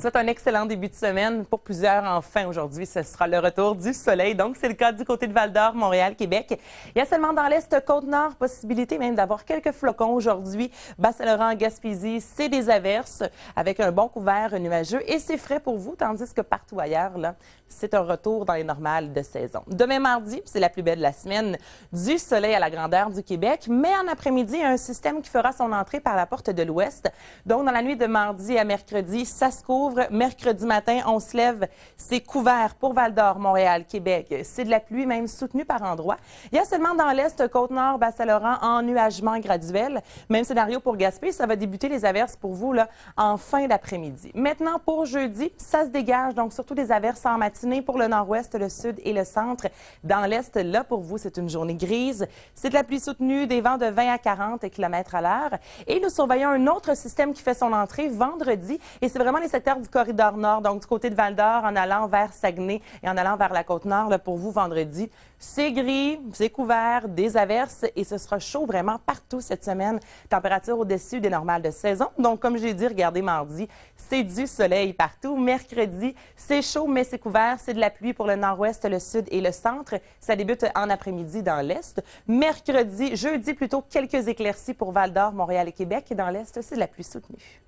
C'est un excellent début de semaine. Pour plusieurs, enfin, aujourd'hui, ce sera le retour du soleil. Donc, c'est le cas du côté de Val-d'Or, Montréal, Québec. Il y a seulement dans l'Est, Côte-Nord, possibilité même d'avoir quelques flocons aujourd'hui. Bas-Saint-Laurent, Gaspésie, c'est des averses avec un bon couvert nuageux et c'est frais pour vous, tandis que partout ailleurs, là, c'est un retour dans les normales de saison. Demain mardi, c'est la plus belle de la semaine, du soleil à la grandeur du Québec, mais en après-midi, un système qui fera son entrée par la porte de l'Ouest. Donc, dans la nuit de mardi à mercredi, ça se court mercredi matin. On se lève, c'est couvert pour Val-d'Or, Montréal, Québec. C'est de la pluie, même soutenue par endroits. Il y a seulement dans l'Est, Côte-Nord, Bas-Saint-Laurent, ennuagement graduel. Même scénario pour Gaspé. Ça va débuter les averses pour vous là, en fin d'après-midi. Maintenant, pour jeudi, ça se dégage, donc surtout des averses en matinée pour le nord-ouest, le sud et le centre. Dans l'est, là, pour vous, c'est une journée grise. C'est de la pluie soutenue, des vents de 20 à 40 km à l'heure. Et nous surveillons un autre système qui fait son entrée vendredi. Et c'est vraiment les secteurs du corridor nord, donc du côté de Val d'Or, en allant vers Saguenay et en allant vers la côte nord, là, pour vous vendredi, c'est gris, c'est couvert, des averses et ce sera chaud vraiment partout cette semaine. Température au-dessus des normales de saison. Donc, comme j'ai dit, regardez mardi, c'est du soleil partout. Mercredi, c'est chaud, mais c'est couvert. C'est de la pluie pour le nord-ouest, le sud et le centre. Ça débute en après-midi dans l'est. Mercredi, jeudi plutôt, quelques éclaircies pour Val d'Or, Montréal et Québec. Et dans l'est, c'est de la pluie soutenue.